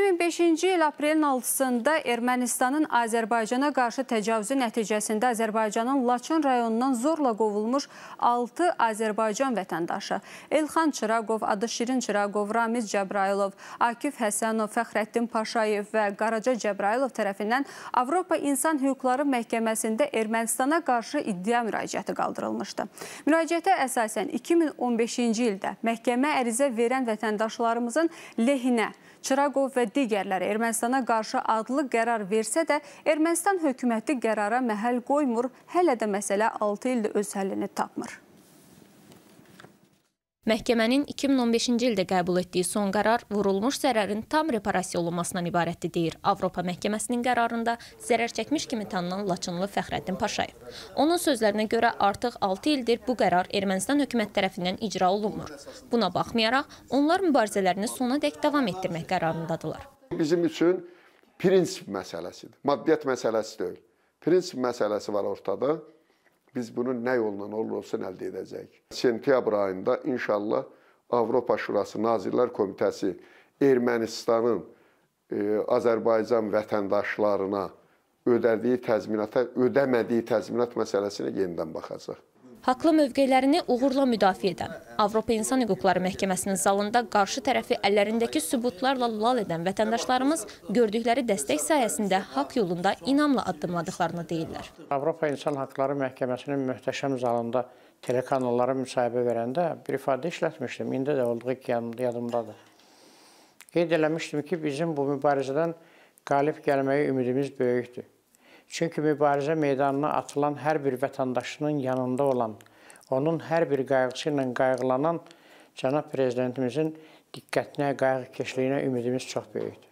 2005-ci il aprelin 6-sında Ermənistanın Azərbaycana qarşı təcavüzü nəticəsində Azərbaycanın Laçın rayonundan zorla qovulmuş 6 Azərbaycan vətəndaşı Elxan Çıraqov, Adı Şirin Çıraqov, Ramiz Cəbrayılov, Akif Həsənov, Fəxrəddin Paşayev və Qaraca Cəbrayılov tərəfindən Avropa İnsan Hüquqları Məhkəməsində Ermənistana qarşı iddia müraciəti qaldırılmışdı. Müraciətə əsasən 2015-ci ildə məhkəmə ərizə verən vətəndaşlarımızın lehinə Çıraqov və digərləri Ermənistana qarşı adlı qərar versə də, Ermənistan hökuməti qərara məhəl qoymur, hələ də məsələ 6 ildir öz həllini tapmır. Məhkəmənin 2015-ci ildə qəbul etdiyi son qərar vurulmuş zərərin tam reparasiya olunmasından ibarətdir deyir Avropa Məhkəməsinin qərarında zərər çəkmiş kimi tanınan Laçınlı Fəxrəddin Paşayev. Onun sözlərinə görə artıq 6 ildir bu qərar Ermənistan hökumət tərəfindən icra olunmur. Buna baxmayaraq onlar mübarizələrini sona dək davam etdirmək qərarındadılar. Bizim üçün prinsip məsələsidir. Maddiyyat məsələsi deyil. Prinsip məsələsi var ortada. Biz bunu nə yolla olur olsun əldə edəcəyik. Sentyabr ayında inşallah Avropa Şurası Nazirlər Komitəsi Ermənistanın e, Azərbaycan vətəndaşlarına ödədiyi təzminata ödəmədiyi təzminat məsələsinə yenidən baxacaq haqlı mövqelərini uğurla müdafiə edən, Avropa İnsan Hüquqları Məhkəməsinin zalında qarşı tərəfi əllərindəki sübutlarla lal edən vətəndaşlarımız gördükləri dəstək sayəsində haqq yolunda inamla addımladıqlarını deyirlər. Avropa İnsan Haqları Məhkəməsinin möhtəşəm zalında telekanallara müsahibə verəndə bir ifadə işlətmişdim, indi də olduğu ki, yadımdadır. Qeyd eləmişdim ki, bizim bu mübarizədən qalib gəlməyə ümidimiz böyükdür. Çünki mübarizə meydanına atılan hər bir vətəndaşının yanında olan, onun hər bir qayğısı ilə qayğılanan cənab prezidentimizin diqqətinə, qayğıkeşliyinə ümidimiz çox böyükdür.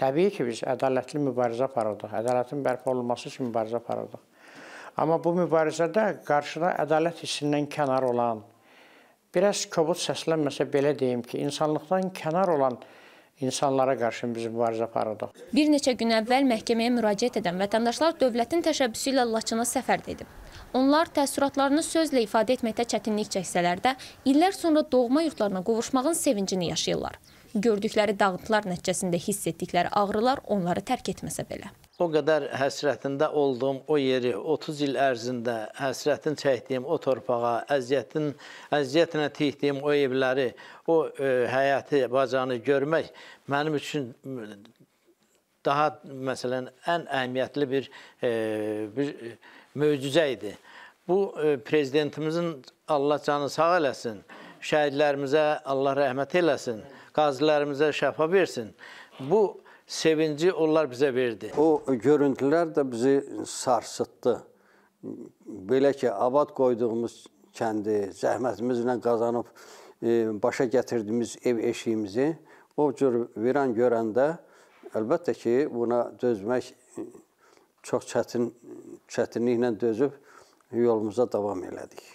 Təbii ki, biz ədalətli mübarizə aparırdıq. Ədalətin bərpa olunması üçün mübarizə aparırdıq. Amma bu mübarizədə qarşıda ədalət hissindən kənar olan, biraz kobud səslənməsə belə deyim ki, insanlıqdan kənar olan insanlara qarşı biz mübarizə aparırdıq. Bir neçə gün əvvəl məhkəməyə müraciət edən vətəndaşlar dövlətin təşəbbüsü ilə Laçına səfər edib. Onlar təəssüratlarını sözlə ifadə etməkdə çətinlik çəksələr də, illər sonra doğma yurtlarına qovuşmağın sevincini yaşayırlar. Gördükləri dağıntılar nəticəsində hiss etdikləri ağrılar onları tərk etməsə belə o qədər həsrətində olduğum o yeri 30 il ərzində həsrətin çəkdiyim o torpağa, əziyyətin əziyyətlə tikdiyim o evləri, o e, həyəti, bacanı görmək mənim üçün daha məsələn ən əhəmiyyətli bir e, bir möcüzə idi. Bu e, prezidentimizin Allah canı sağ eləsin, şəhidlərimizə Allah rəhmət eləsin, qazilərimizə şəfa versin. Bu sevinci onlar bizə verdi. O görüntülər də bizi sarsıtdı. Belə ki, abad qoyduğumuz kəndi zəhmətimizlə qazanıb e, başa gətirdiyimiz ev eşiyimizi o cür viran görəndə əlbəttə ki, buna dözmək e, çox çətin çətinliklə dözüb yolumuza davam elədik.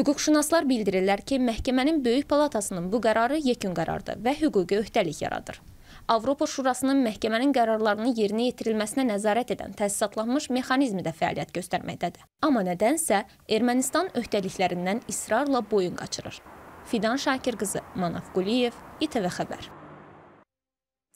Hüquqşünaslar bildirirlər ki, məhkəmənin böyük palatasının bu qərarı yekun qərardır və hüquqi öhdəlik yaradır. Avropa Şurasının məhkəmənin qərarlarını yerinə yetirilməsinə nəzarət edən təsisatlanmış mexanizmi də fəaliyyət göstərməkdədir. Amma nədənsə Ermənistan öhdəliklərindən israrla boyun qaçırır. Fidan Şakir qızı, Manaf Quliyev, İTV Xəbər.